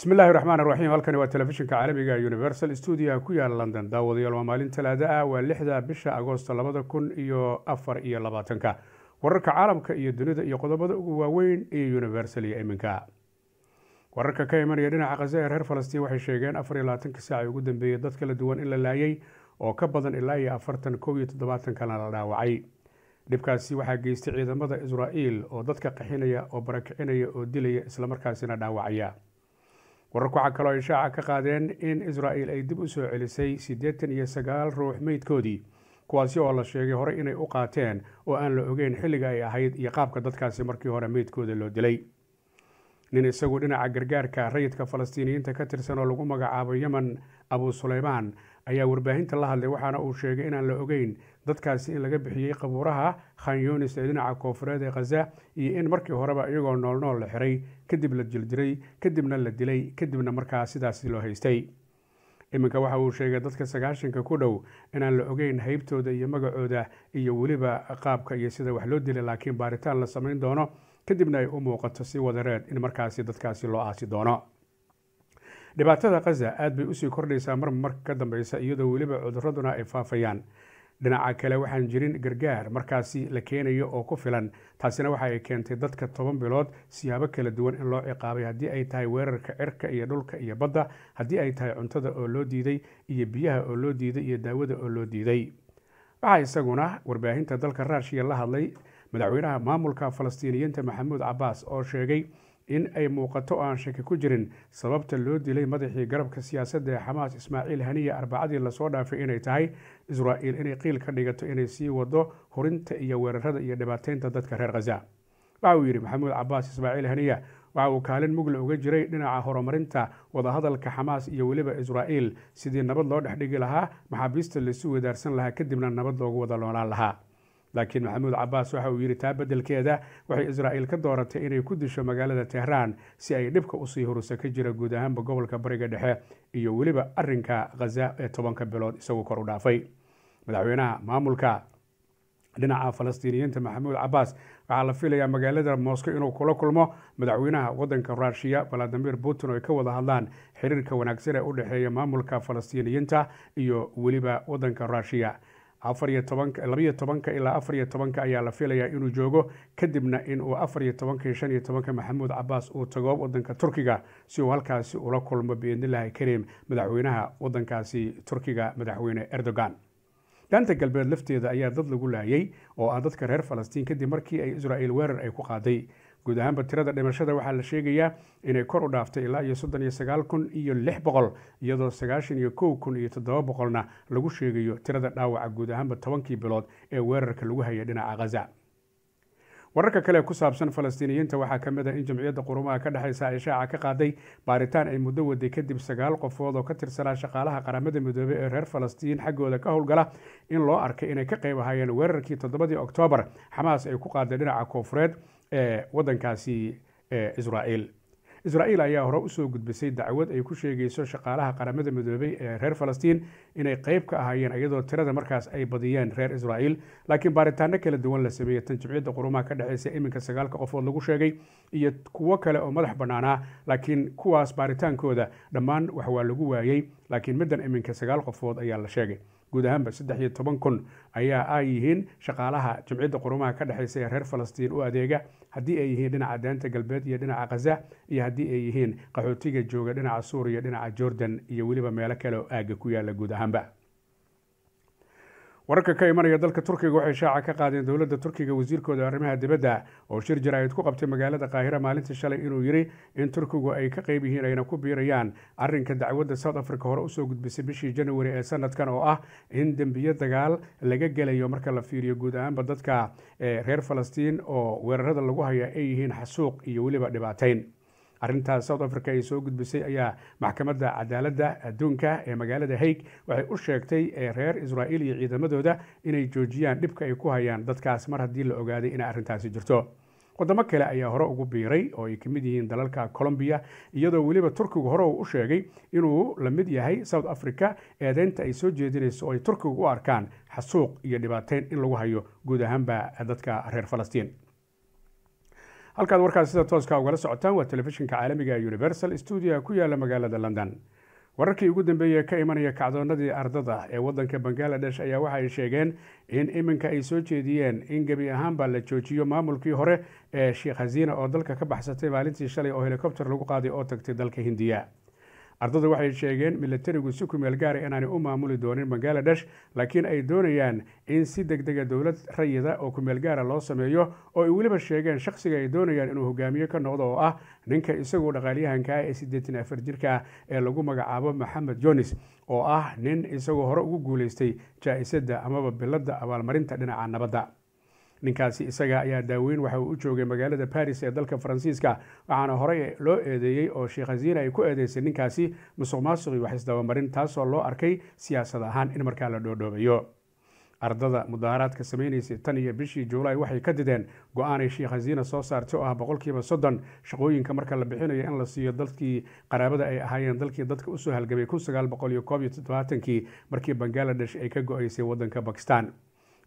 bismi illaahi raxmaan raxiim halkani waa telefishinka caalamiga universal stuudiyaha ku yaal london daawadayaal waa maalin talaada ah waa lixda bisha agoosto labada kun iyo afar iyo labaatanka wararka caalamka iyo dunida iyo qodobada ugu waaweyn iyo universal iyo iminka wararka ka imanaya dhinaca khaza ee reer falastiin waxay sheegeen afar iyo labaatankii saac ugu dambeeyey dad kala duwan in la laayay oo ka badan ilaa iyo afartan kow iyo toddobaatan kalena la dhaawacay dhibkaasi waxaa geystay ciidamada israa'iil oo dadka qaxinaya oo barakicinaya oo dilaya islamarkaasina dhaawacaya wararku waxaa kaloo ay shaaca ka qaadeen in israa'il ay dib u soo celisay siddeetan iyo sagaal ruux meydkoodii kuwaasi oo la sheegay horey inay u qaateen oo aan la ogeyn xilliga ay ahayd iyo qaabka dadkaasi markii hore meydkooda loo dilay nin isaguo dhinaca gargaarka rayidka falastiiniyiinta ka tirsan oo lagu magacaabo yemen abu suleymaan ayaa warbaahinta la hadlay waxaana uu sheegay inaan la ogeyn dadkaasi in laga bixiyey qabuuraha khan khanyunis ee dhinaca koofureed ee khaza iyo in markii horeba iyagoo noolnool la xiray kadib la jiljiray kadibna la dilay kadibna markaa sidaasi loo haystay iminka waxa uu sheegay dadka sagaashanka ku dhow inaan la ogeyn haybtooda iyo magacooda iyo weliba qaabka iyo sida wax loo dilay laakiin baaritaan la samayn doono kadibna ay u muuqato si wadareed in markaasi dadkaasi loo aasi doono dhibaatada khaza aad bay usii kordhaysaa mar marmarka ka dambeysa iyadoo weliba cuduraduna ay faafayaan dhinaca kale waxaan jirin gargaar markaasi la keenayo oo ku filan taasina waxa ay keentay dadka toban bilood siyaabo kala duwan in loo ciqaabay haddii ay tahay weerarka cirka iyo dhulka iyo badda haddii ay tahay cuntada oo loo diiday iyo biyaha oo loo diiday iyo daawada oo loo diiday waxaa isaguna warbaahinta dalka ruushiya la hadlay madaxweynaha maamulka falastiiniyiinta maxamuud cabaas oo sheegay in ay muuqato aan shaki ku jirin sababta loo dilay madaxii garabka siyaasadda ee xamaas ismaaciil haniya arbacadii lasoo dhaafay inay tahay israa'iil inay qiil ka dhigato inay sii wado hurinta iyo weerarada iyo dhibaateynta dadka reer khaza waxa uu yidhi maxamuud cabaas ismaaciil haniya waxa uu kaalin mugle uga jiray dhinaca horumarinta wadahadalka xamaas iyo weliba israa'iil sidii nabad loo dhex dhigi lahaa maxaabiista laysu wadaarsan lahaa kadibna nabad loogu wada noolaan lahaa laakiin maxamuud cabaas waxa uu yidhi taa beddelkeeda waxay israa'iil ka dooratay inay ku disho magaalada tehraan si ay dhibka usii hurusa ka jira guud ahaanba gobolka bariga dhexe iyo weliba arinka khaza ee tobanka bilood isagu kor u dhaafay madaxweynaha maamulka dhinaca falastiiniyiinta maxamuud cabaas waxaa la filayaa magaalada moosco inuu kula kulmo madaxweynaha wadanka ruushiya valadimir putin oy ka wada hadlaan xiriirka wanaagsan ee u dhexeeya maamulka falastiiniyiinta iyo weliba wadanka ruushiya afariyo tobanka labaiyo tobanka ilaa afariyo tobanka ayaa la filayaa inuu joogo kadibna inuu afariyo tobanka iyo shan iyo tobanka maxamuud cabaas uu tago wadanka turkiga si uu halkaasi ula kulmo biidnillahi kariim madaxweynaha wadankaasi turkiga madaxweyne erdogan dhaanta galbeed lafteeda ayaa dad lagu laayay oo ah dadka reer falastiin kadib markii ay israa'iil weerar ay ku qaaday guud ahaanba tirada dhimashada waxaa la sheegayaa inay kor u dhaaftay ilaa iyo soddon iyo sagaal kun iyo lix boqol iyadoo sagaashan iyo kow kun iyo toddoba boqolna lagu sheegayo tirada dhaawaca guud ahaanba tobankii bilood ee weerarka lagu hayay dhinaca khaza wararka kale ku saabsan falastiiniyiinta waxaa ka mid ah in jamciyadda qurumaha ka dhexaysa ay shaaca ka qaaday baaritaan ay muddo waday kadib sagaal qofood oo ka tirsanaa shaqaalaha qaramada midoobey ee reer falastiin xaggooda ka howlgala in loo arkay inay ka qayb ahaayeen weerarkii toddobadii oktoobar xamaas ay ku qaaday dhinaca koonfureed waddankaasi ee israa'iil israa'iil ayaa hore usoo gudbisay dacwad ay ku sheegayso shaqaalaha qaramada midoobey ee reer falastiin inay qayb ka ahaayeen iyadoo tirada markaas ay badiyeen reer israa'iil laakiin baaritaano kala duwan la sameeyey tan jimciyadda qurumaha ka dhexaysa iminka sagaalka qofood lagu sheegay iyo kuwo kale oo madax bannaanaa laakiin kuwaas baaritaankooda dhammaan wax waa lagu waayey laakiin middan iminka sagaal qofood ayaa la sheegay guud ahaanba saddex iyo toban kun ayaa ay yihiin shaqaalaha jimciyadda qurumaha ka dhexeysa ee reer falastiin u adeega haddii ay yihiin dhinaca daanta galbeed iyo dhinaca khaza iyo haddii ay yihiin qaxootiga jooga dhinaca suuriya dhinaca jordan iyo weliba meelo kale oo aagga ku yaala guud ahaanba wararka ka imanaya dalka turkiga waxay shaaca ka qaadeen dowladda turkiga wasiirkooda arrimaha dibadda oo shir jaraa'id ku qabtay magaalada kaahira maalintii shalay inuu yidhi in turkigu ay ka qayb yihiin ayna ku biirayaan arrinka dacwadda south africa hore usoo gudbisay bishii januari ee sanadkan oo ah in dembiyo dagaal laga gelayo marka la fiiriyo guud ahaanba dadka ee eh, reer falastiin oo weerarada lagu haya ay yihiin xasuuq iyo weliba dhibaateyn arintaas south africa ay soo gudbisay ayaa maxkamadda cadaaladda adduunka ee magaalada haig waxay u sheegtay eh, reer israa'iil iyo ciidamadooda inay joojiyaan dhibka ay ku hayaan dadkaas mar haddii la ogaaday inay arrintaasi jirto wadamo kale ayaa hore ugu biiray oo ay ka mid yihiin dalalka colombiya iyadoo weliba turkigu hore uu u sheegay inuu la mid yahay south africa eedeynta ay soo jeedinayso oo ay turkigu u arkaan xasuuq iyo dhibaateyn in lagu hayo guud ahaanba dadka reer falastiin halkaad warkaas sida tooska ugala socotaan waa telefishinka caalamiga universal stuudiaha ku yaala magaalada london wararkii ugu dambeeyey ka imanaya kacdoonadii ardada ee wadanka bangaladesh ayaa waxa ay sheegeen in iminka ay soo jeediyeen in gebi ahaanba la joojiyo maamulkii hore ee sheekh hasiina oo dalka ka baxsatay maalintii shalay oo helikobter lagu qaaday oo tagtay dalka hindiya ardada waxay sheegeen milatarigu si ku meel gaara ah inaanay u maamuli doonin bangaladesh laakiin ay doonayaan in si deg dega ah dowlad rayida oo ku gaara ah loo sameeyo oo ay weliba sheegeen shakhsiga ay doonayaan inuu hogaamiye ka noqdo oo ah ninka isaguo dhaqaaliyahanka ah ee siddeetan afar jirka ee lagu magacaabo maxamed jonis oo ah nin isagoo hore ugu guulaystay jaa'isadda amaba biladda abaalmarinta dhinaca nabadda ninkaasi isaga ayaa daaweyn waxa uu u joogay magaalada baris ee dalka faransiiska waxaana horey loo eedeeyey oo sheekh hasiina ay ku eedeysay ninkaasi musuq maasuq wax isdabamarin taasoo loo arkay siyaasad ahaan in markaa la dhoodhoobayo ardada mudaaharaadka samaynaysay tan iyo bishii juulaay waxay ka dideen go-aanay sheekh hasiina soo saartay oo ah boqolkiiba soddon shaqooyinka marka la bixinayo in la siiyo dadkii qaraabada ay ahaayeen dalkii dadka usoo halgamay kun sagaal boqol koob iyo toddobaatankii markii bangaladesh ay ka go-aysay waddanka bakistan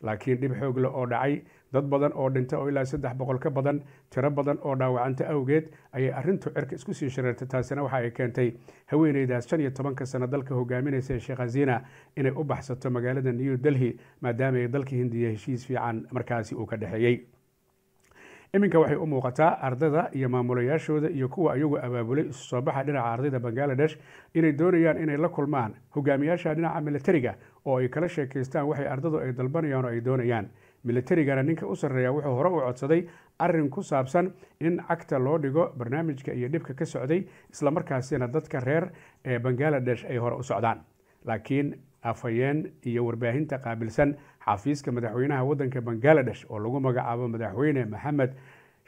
laakiin dhib xoogle oo dhacay dad badan oo dhinta oo ilaa saddex boqol ka badan tiro badan oo dhaawacanta awgeed ayay arrintu cirka isku sii shareertay taasina waxa ay keentay haweeneydaas shan iyo tobanka sano dalka hogaaminaysa sheekh hasina inay u baxsato magaalada new delhi maadaama ay dalka hindiya heshiis fiican markaasi uu ka dhexeeyey iminka waxay u muuqataa ardada iyo maamulayaashooda iyo kuwa iyagu abaabulay isu soo baxa dhinaca ardayda bangaladesh inay doonayaan inay la kulmaan hogaamiyaasha dhinaca milatariga oo ay kala sheekaystaan waxay ardadu ay dalbanayaan oo ay doonayaan militarigana ninka u sarreeya wuxuu hore u codsaday arin ku saabsan in cagta loo dhigo barnaamijka iyo dhibka ka socday islamarkaasina dadka reer ee bangaladesh ay hore u socdaan laakiin afhayeen iyo warbaahinta qaabilsan xafiiska madaxweynaha waddanka bangaladesh oo lagu magacaabo madaxweyne maxamed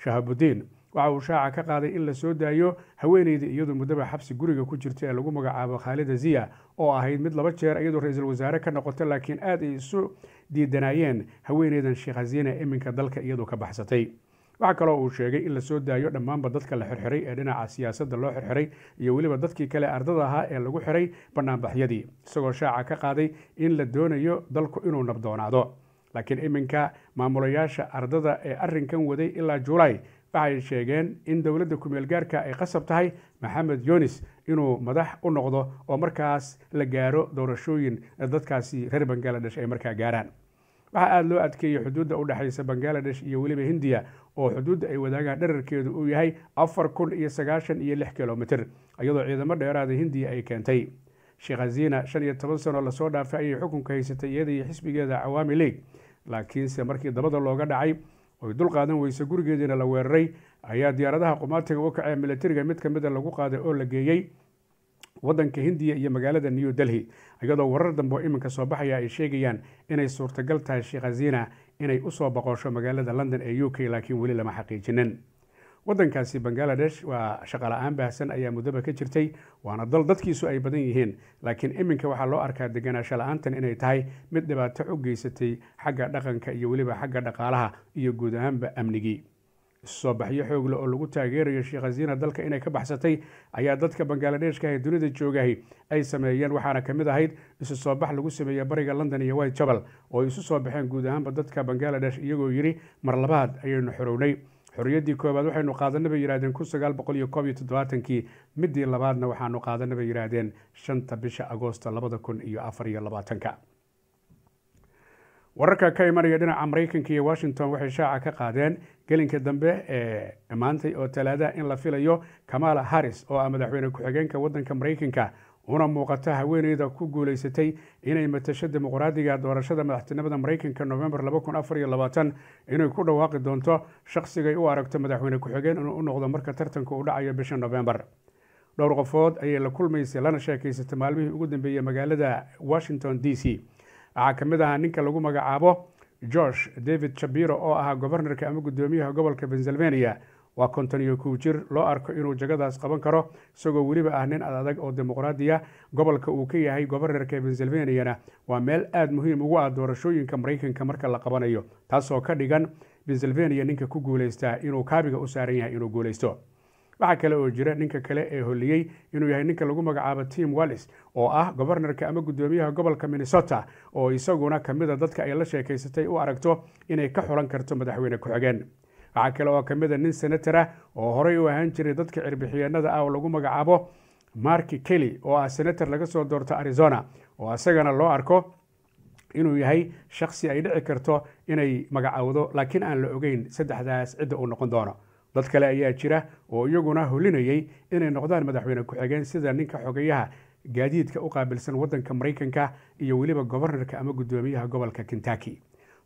shahabuddiin waxa uu shaaca ka qaaday in lasoo daayo haweeneyda iyadu muddaba xabsi guriga ku jirta ee lagu magacaabo khaalida ziya oo ahayd mid laba jeer iyadoo ra iisal wasaare ka noqota laakiin aad ay isu diidanaayeen haweeneydan sheekh hasiina iminka dalka iyadoo ka baxsatay waxaa kaloo uu sheegay in lasoo daayo dhammaanba dadka la xirxiray ee dhinaca siyaasadda loo xirxiray iyo weliba dadkii kale ardada ahaa ee lagu xiray banaanbaxyadii isagoo shaaca ka qaaday in la doonayo dalku inuu nabdoonaado laakiin iminka maamulayaasha ardada ee arrinkan waday ilaa julaay waxay sheegeen in dowladda kumeel gaarka ay qasab tahay maxamed yunis inuu madax u noqdo oo markaas la gaaro doorashooyin dadkaasi reer bangaladesh ay markaa gaaraan waxaa aada loo adkeeyey xuduudda u dhexaysa bangaladesh iyo weliba hindiya oo xuduudda ay wadaagaan dherarkeedu uu yahay afar kun iyo sagaashan iyo lix kilomitr iyadoo ciidamo dheeraada hindiya ay keentay sheekh haziina shan iyo toban sano lasoo dhaafay ayay xukunka haysatay iyadii xisbigeeda cawaami league laakiinse markii dabada looga dhacay oy dul qaadan weyse gurigeediina la weeraray ayaa diyaaradaha qumaatiga u kacee milatariga mid ka mida ah lagu qaaday oo la geeyey waddanka hindiya iyo magaalada new delhi iyadoo warar dambe oo iminka soo baxaya ay sheegayaan inay suurtagal tahay sheekh hasina inay usoo boqosho magaalada london ee u k laakiin weli lama xaqiijinin waddankaasi bangaladesh waa shaqola-aan baahsan ayaa muddoba ka jirtay waana dal dadkiisu ay badan yihiin laakiin iminka waxaa loo arkaa deganaansho la-aantan inay tahay mid dhibaato u geysatay xagga dhaqanka iyo weliba xagga dhaqaalaha iyo guud ahaanba amnigii soobaxyo xoogle oo lagu taageerayo sheekh hasiina dalka inay ka baxsatay ayaa dadka bangaladeeshka ee dunida joogahi ay sameeyeen waxaana ka mid ahayd isu soo bax lagu sameeyey bariga london iyo white chapel oo ay isu soo baxeen guud ahaanba dadka bangaladesh iyagoo yidhi mar labaad ayaynu xorownay xorriyaddii koowaad waxaynu qaadana bay yidhahdeen kun sagaal boqol iyo koob iyo toddobaatankii middii labaadna waxaanu qaadana bay yidhaahdeen shanta bisha agoosto labada kun iyo afar iyo labaatanka wararka ka imanaya dhinaca maraykanka iyo washington waxay shaaca ka qaadeen gelinka dambe ee maantay oo talaadaha in la filayo kamaala harris oo ah madaxweyne ku-xigeenka waddanka maraykanka una muuqata haweeneyda ku guuleysatay inay matasho dimuqraadiga doorashada madaxtinimada mareykanka novembar inay ku dhawaaqi doonto shaqsigay u aragto madaxweyne ku-xigeen inuu u noqdo marka tartanka uu dhacayo bisha novembar dhowr qofood ayay la kulmaysay lana sheekaysatay maalmihii ugu dambeeyey magaalada washington d c waxaa ka mid ahaa ninka lagu magacaabo george david chabiro oo ahaa gobarnarka ama guddoomiyaha gobolka pennsylvania waa konton iyo kow jir loo arko inuu jagadaas qaban karo isagoo weliba ah nin adadag oo dimuqraadiya gobolka uu ka yahay goboreerka bensylvaniana waa meel aada muhiim ugu ah doorashooyinka maraykanka marka la qabanayo taasoo ka dhigan bensylvania ninka ku guulaystaa inuu kaabiga u saaran yahay inuu guulaysto waxaa kale oo jira ninka kale ee holiyey inuu yahay ninka lagu magacaabo tim wallis oo ah gobarnarka ama guddoomiyaha gobolka minnesota oo isaguna kamida ah dadka ay la sheekaysatay u aragto inay ka xulan karto madaxweyne ku-xigeen waxaa kale oo ka mid a ah nin senatora ah oo horey u ahaan jiray dadka cirbixiyeenada ah oo lagu magacaabo marki kelly oo ah senator laga soo doorto arizona oo asagana loo arko inuu yahay shaksi ay dhici karto inay magacowdo laakiin aan la ogeyn saddexdaas cidda uu noqon doono dad kale ayaa jira oo iyaguna holinayay inay noqdaan madaxweyne ku-xigeen sida ninka xogayaha gaadiidka u qaabilsan waddanka maraykanka iyo weliba gobernarka ama guddoomiyaha gobolka kentucky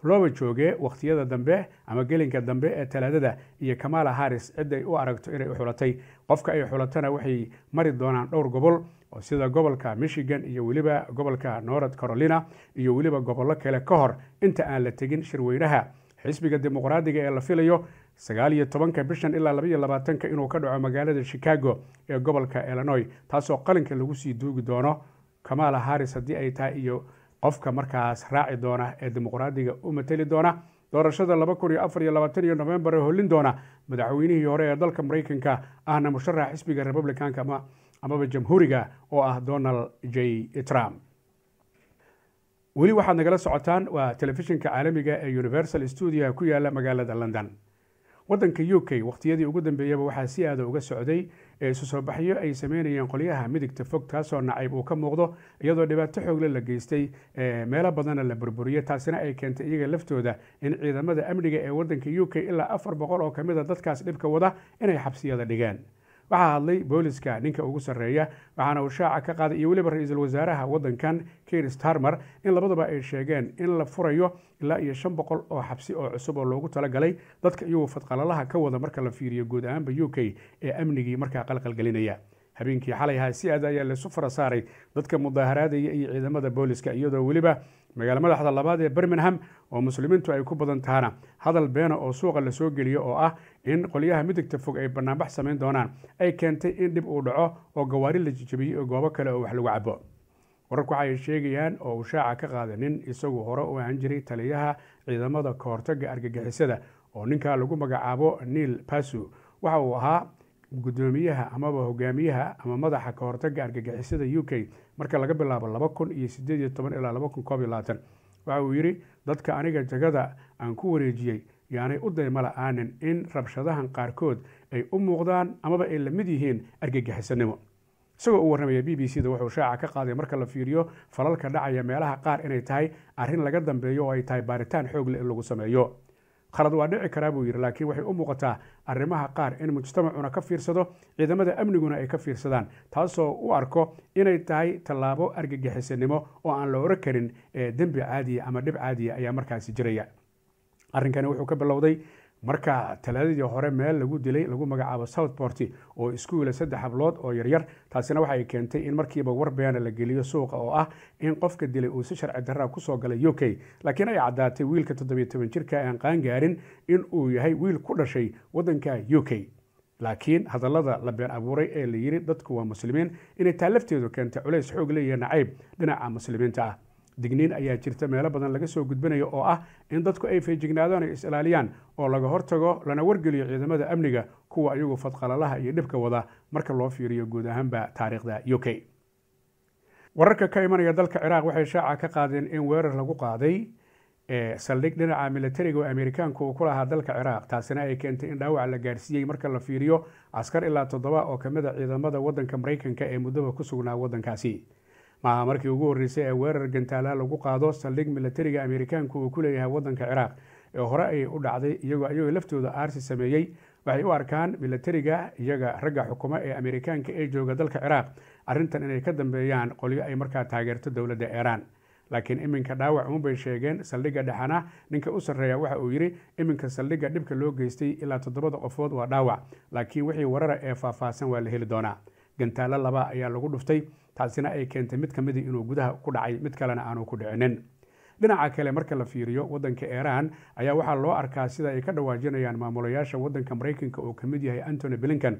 looba jooge wakhtiyada dambe ama gelinka dambe ee talaadada iyo kamala haris ciday u aragto inay u xulatay qofka ay xulatana waxay mari doonaan dhowr gobol oo sida gobolka michigan iyo weliba gobolka north carolina iyo weliba gobollo kale ka hor inta aan la tegin shirweynaha xisbiga dimuqraadiga ee la filayo sagaal iyo tobanka bishan ilaa labaiyo labaatanka inuu ka dhaco magaalada chicago ee gobolka illinoy taasoo qalinka lagu sii duugi doono kamala haris haddii ay tahay iyo qofka markaas raaci doona ee dimuqraadiga u mateli doona doorashada laba kun iyo afar iyo labaatan iyo novembar ee hollin doona madaxweynihii hore ee dalka maraykanka ahna musharax xisbiga republicanka amaba jamhuuriga oo ah donald j trump weli waxaad nagala socotaan waa telefishinka caalamiga ee universal stuudiaha ku yaala magaalada london waddanka u k wakhtiyadii ugu dambeeyaba waxaa si aada ah uga socday isu soo baxyo ay sameynayeen qolyaha midigta fog taasoo nacayb uu ka muuqdo iyadoo dhibaato xoogle la geystay meelo badanna la burburiyo taasina ay keentay iyaga laftooda in ciidamada amniga ee wadanka u k ilaa afar boqol oo kamid a ah dadkaas dhibka wada inay xabsiyada dhigeen waxaa hadlay booliska ninka ugu sarreeya waxaana uu shaaca ka qaaday iyo weliba ra-iisul wasaaraha wadankan kiir starmer in labadaba ay sheegeen in la furayo ilaa iyo shan boqol oo xabsi oo cusub oo loogu talagalay dadka iyagoo fadqalalaha ka wada marka la fiiriyo guud ahaanba u k ee amnigii markaa qalqalgelinaya habeenkii xalay ha si aada ayaa laysu fara saaray dadka mudaaharaadaya iyo ciidamada booliska iyadoo weliba magaalo madaxda labaad ee birmingham oo muslimiintu ay ku badan tahana hadal beena oo suuqa lasoo geliyo oo ah in qolyaha midigta fog ay banaanbax samayn doonaan ay keentay in dhib uu dhaco oo gawaari la jijabiyey oo goobo kale oo wax lagu cabo wararku waxaay sheegayaan oo uu shaaca ka qaaday nin isagu hore u ahaan jiray taliyaha ciidamada kahortaga argagixisada oo ninkaa lagu magacaabo niil basu waxa uu ahaa guddoomiyaha amaba hogaamiyaha ama madaxa kahortaga argagixisada u k marka laga bilaabo laba kun iyo sideed iyo toban ilaa laba kun koob iyo labaatan waxa uu yidhi dadka aniga jagada aan ku wareejiyey yaanay u dayma la-aanin in rabshadahan qaarkood ay u muuqdaan amaba ay la mid yihiin argagixisanimo isagoo uu warramaya b b c da wuxuu shaaca ka qaaday marka la fiiriyo falalka dhacaya meelaha qaar inay tahay arrin laga dambeeyo oo ay tahay baaritaan xoogle in lagu sameeyo khalad waa dhici karaa buu yidhi laakiin waxay u muuqataa arrimaha qaar in mujtamacuna ka fiirsado ciidamada amniguna ay ka fiirsadaan taasoo u arko inay tahay tallaabo argagixisanimo oo aan la oran karin dembi caadiya ama dhib caadiya ayaa markaasi jiraya arrinkani wuxuu ka bilowday marka talaadadii hore meel lagu dilay lagu magacaabo southport oo iskuula saddex hablood oo yaryar taasina waxay keentay in markiiba warbeena la geliyo suuqa oo ah in qofka dilay uu si sharci daraa kusoo galay u k laakiin ay caddaatay wiilka toddobiyo toban jirka aan qaangaarin in uu yahay wiil ku dhashay wadanka u k laakiin hadallada la been abuuray ee la yiri dadku waa muslimiin inay taa lafteedu keentay culays xoog leeya nacayb dhinaca muslimiinta ah digniin ayaa jirta meelo badan laga soo gudbanayo oo ah in dadku ay feejignaadaan ay is-ilaaliyaan oo laga hortago lana wargeliyo ciidamada amniga kuwa iyagu fadqalalaha iyo dhibka wada marka loo fiiriyo guud ahaanba taariikhda u k wararka ka imanaya dalka ciraaq waxay shaaca ka qaadeen in weerar lagu qaaday ee eh, saldhig dhinaca militariga oo amerikaanku uu ku lahaa dalka ciraaq taasina ay keentay in dhaawac la gaarsiiyey marka la fiiriyo askar ilaa toddoba oo kamid a ah ciidamada waddanka maraykanka ee muddoba ku sugnaa wadankaasi maaha markii ugu horreysay ee weerar gantaalaa lagu qaado saldhig milatariga ameerikaanku uu ku leeyahay waddanka ciraaq ee hore ay u dhacday iyagoo iyagoo laftooda aarsi sameeyey waxay u arkaan milatariga iyaga ragga xukuma ee ameerikaanka ee jooga dalka ciraaq arrintan inay ka dambeeyaan qolyo ay markaa taageerto dowladda iiraan laakiin iminka dhaawac uunbay sheegeen saldhigga dhexana ninka u sarreeya waxa uu yidhi iminka saldhigga dhibka loo geystay ilaa toddobada qofood waa dhaawac laakiin wixii warara ee faahfaahsan waa la heli doonaa gantaalo laba ayaa lagu dhuftay taasina ay keentay mid ka kamidii inuu gudaha ku dhacay mid kalena aanu ku dhicinin dhinaca kale marka la fiiriyo wadanka iiraan ayaa waxaa loo arkaa sida ay ka dhawaajinayaan maamulayaasha wadanka maraykanka oo ka mid yahay antony blincon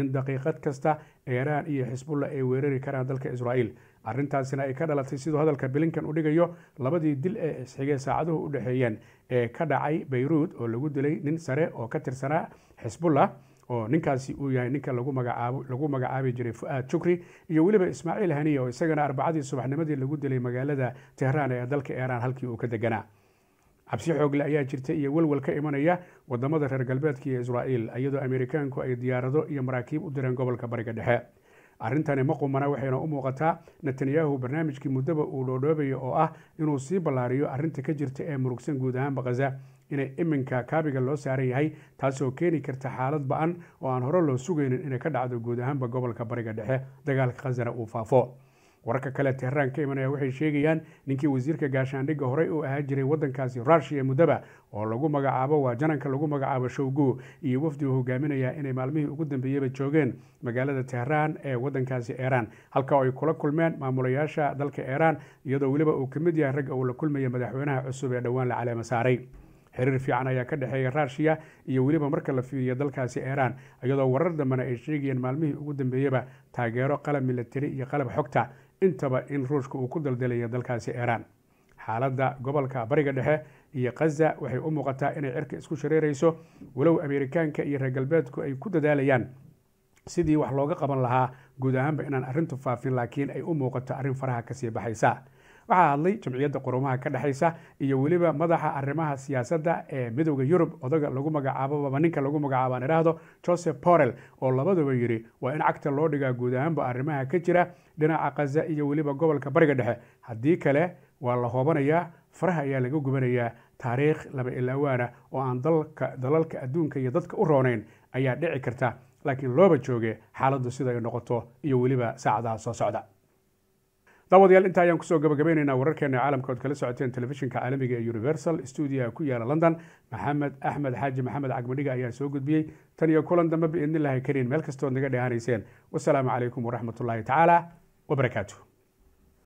in daqiiqad kasta iiraan iyo xisbullah ay weerari karaan dalka israa'iil arrintaasina ay ka dhalatay siduu hadalka blincon u dhigayo labadii dil ee isxigay saacaduhu u dhexeeyeen ee ka dhacay bayruud oo lagu dilay nin sare oo ka tirsanaa xisbullah oo ninkaasi uu yahay ninka lagu magacaabi jiray fu-aad shukri iyo weliba ismaaciil haniya oo isagana arbacadii subaxnimadii lagu dilay magaalada tehraan ee dalka eeraan halkii uu ka deganaa cabsi xoogle ayaa jirta iyo welwel ka imanaya wadamada reer galbeedka iyo israa'iil iyadoo ameerikaanku ay diyaarado iyo maraakiib u direen gobolka bariga dhexe arrintani ma qumana waxayna u muuqataa netanyahu barnaamijkii muddaba uu dhoodhoobayo oo ah inuu sii ballaariyo arrinta ka jirta ee murugsan guud ahaanba khaza inay iminka kaabiga loo saaran yahay taasoo keeni karta xaalad ba-an oo aan hore loo sugaynin inay ka dhacdo guud ahaanba gobolka bariga dhexe dagaalka khasana uu faafo wararka kale tehraan ka imanaya waxay sheegayaan ninkii wasiirka gaashaandhigga horey uu ahaa jiray waddankaasi rushia muddaba oo lagu magacaabo waa jananka lagu magacaabo showgu iyo u hogaaminaya inay maalmihii ugu dambeeyaba joogeen magaalada teheraan ee waddankaasi eeraan halka oo ay kula kulmeen maamulayaasha dalka eeraan iyadoo weliba uu ka mid yahay ragga uu la kulmaya madaxweynaha cusub ee dhowaan la caleemo saaray xiriir fiican ayaa ka dhexeeya rashiya iyo weliba marka la fiiriyo dalkaasi iiraan iyadoo warar dambena ay sheegayeen maalmihii ugu dambeeyaba taageero qalab militari iyo qalab xogta intaba in ruushka uu ku daldalayo dalkaasi iiraan xaaladda gobolka bariga dhexe iyo khaza waxay u muuqataa inay cirka isku shareerayso walow ameerikaanka iyo reer galbeedku ay ku dadaalayaan sidii wax looga qaban lahaa guud ahaanba inaan arrintu faafin laakiin ay u muuqato arrin faraha kasii baxaysa waxaa hadlay jamciyadda qurumaha ka dhexaysa iyo weliba madaxa arrimaha siyaasadda ee midooda yurub odaga lagu magacaabobaba ninka lagu magacaabaan idhaahdo joseph borel oo labaduba yidhi waa in cagta loo dhigaa guud ahaanba arrimaha ka jira dhinaca khaza iyo weliba gobolka bariga dhexe haddii kale waa la hoobanayaa faraha ayaa laga gubanayaa taariikh laba ilaawaana oo aan dalalka adduunka iyo dadka u roonayn ayaa dhici karta laakiin looba jooge xaaladdu sida ay noqoto iyo weliba saacadaha soo socda daawadayaal intaa ayaan kusoo gabagabaynaynaa wararkeena caalamka ood kala socoteen telefishinka caalamiga ah ee universal stuudiaha ku yaala london maxamed axmed xaaji maxamed cagmadhiga ayaa soo gudbiyey tan iyo kulan dambe biidnillahi kariin meel kastood naga dheehanayseen wasalaamu calaykum waraxmatullaahi tacaala wabarakaatu